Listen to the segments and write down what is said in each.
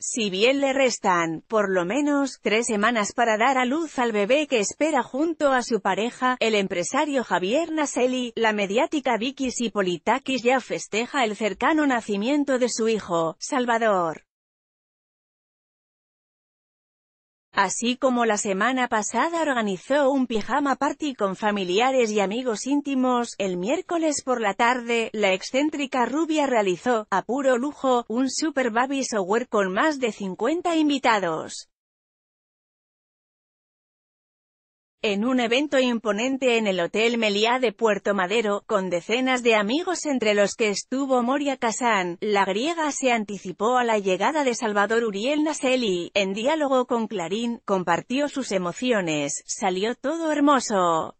Si bien le restan, por lo menos, tres semanas para dar a luz al bebé que espera junto a su pareja, el empresario Javier Naseli, la mediática Vicky Sipolitakis ya festeja el cercano nacimiento de su hijo, Salvador. Así como la semana pasada organizó un pijama party con familiares y amigos íntimos, el miércoles por la tarde, la excéntrica rubia realizó, a puro lujo, un super baby shower con más de 50 invitados. en un evento imponente en el Hotel Meliá de Puerto Madero, con decenas de amigos entre los que estuvo Moria Casán, la griega se anticipó a la llegada de Salvador Uriel Naseli, en diálogo con Clarín, compartió sus emociones, salió todo hermoso.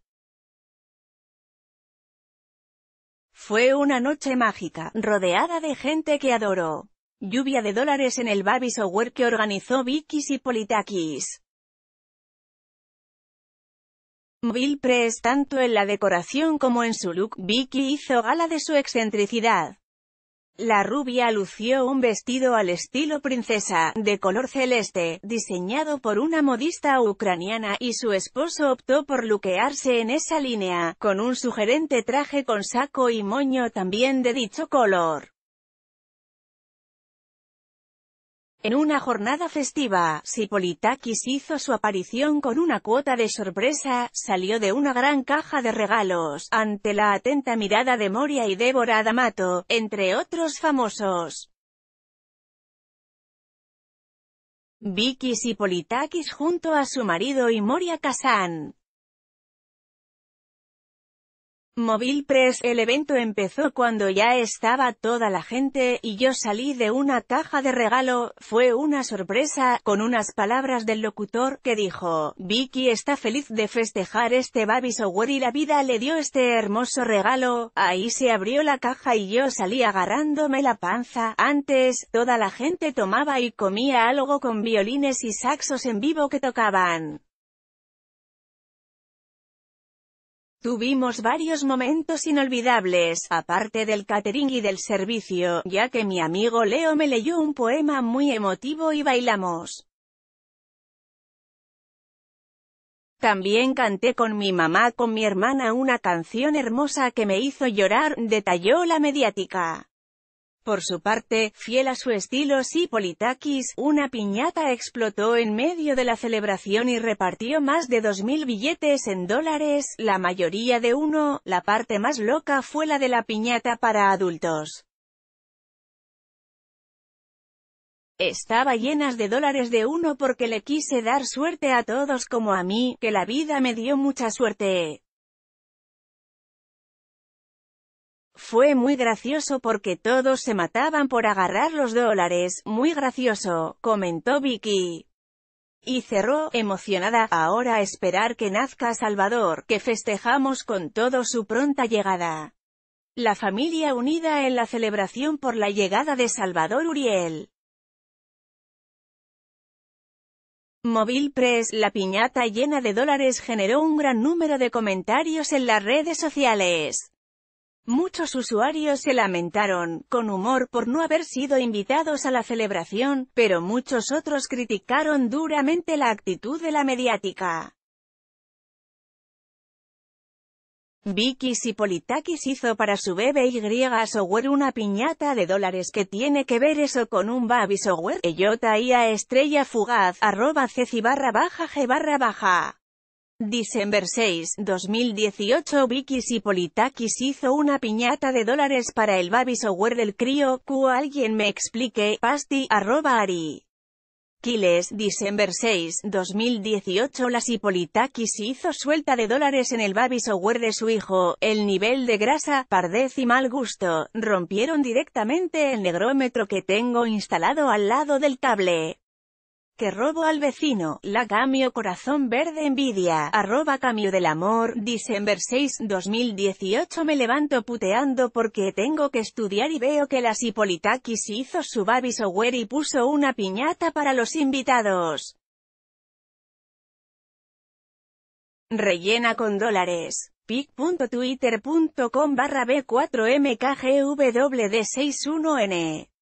Fue una noche mágica, rodeada de gente que adoró. Lluvia de dólares en el Babisower que organizó Vikis y Politakis. Press tanto en la decoración como en su look, Vicky hizo gala de su excentricidad. La rubia lució un vestido al estilo princesa, de color celeste, diseñado por una modista ucraniana, y su esposo optó por luquearse en esa línea, con un sugerente traje con saco y moño también de dicho color. En una jornada festiva, Sipolitakis hizo su aparición con una cuota de sorpresa, salió de una gran caja de regalos, ante la atenta mirada de Moria y Débora Damato, entre otros famosos. Vicky Sipolitakis junto a su marido y Moria Kazan, Mobile Press El evento empezó cuando ya estaba toda la gente, y yo salí de una caja de regalo, fue una sorpresa, con unas palabras del locutor, que dijo, Vicky está feliz de festejar este baby y la vida le dio este hermoso regalo, ahí se abrió la caja y yo salí agarrándome la panza, antes, toda la gente tomaba y comía algo con violines y saxos en vivo que tocaban. Tuvimos varios momentos inolvidables, aparte del catering y del servicio, ya que mi amigo Leo me leyó un poema muy emotivo y bailamos. También canté con mi mamá con mi hermana una canción hermosa que me hizo llorar, detalló la mediática. Por su parte, fiel a su estilo Sipolitakis, una piñata explotó en medio de la celebración y repartió más de 2.000 billetes en dólares, la mayoría de uno, la parte más loca fue la de la piñata para adultos. Estaba llenas de dólares de uno porque le quise dar suerte a todos como a mí, que la vida me dio mucha suerte. Fue muy gracioso porque todos se mataban por agarrar los dólares, muy gracioso, comentó Vicky. Y cerró, emocionada, ahora a esperar que nazca Salvador, que festejamos con todo su pronta llegada. La familia unida en la celebración por la llegada de Salvador Uriel. Móvil Press, la piñata llena de dólares generó un gran número de comentarios en las redes sociales. Muchos usuarios se lamentaron, con humor, por no haber sido invitados a la celebración, pero muchos otros criticaron duramente la actitud de la mediática. Vicky y hizo para su bebé Y Software una piñata de dólares que tiene que ver eso con un Babi Software, y estrella fugaz, arroba ceci barra baja g baja. December 6, 2018 Vicky Sipolitakis hizo una piñata de dólares para el babysoftware del crío, Q alguien me explique, pasti, arroba ari. Quiles, December 6, 2018 La Sipolitakis hizo suelta de dólares en el babysoftware de su hijo, el nivel de grasa, pardez y mal gusto, rompieron directamente el negrómetro que tengo instalado al lado del cable que robo al vecino, la Camio Corazón Verde Envidia, arroba Camio del Amor, diciembre 6, 2018 Me levanto puteando porque tengo que estudiar y veo que las Hipolitakis hizo su baby y puso una piñata para los invitados. Rellena con dólares pic.twitter.com barra b4mkgwd61n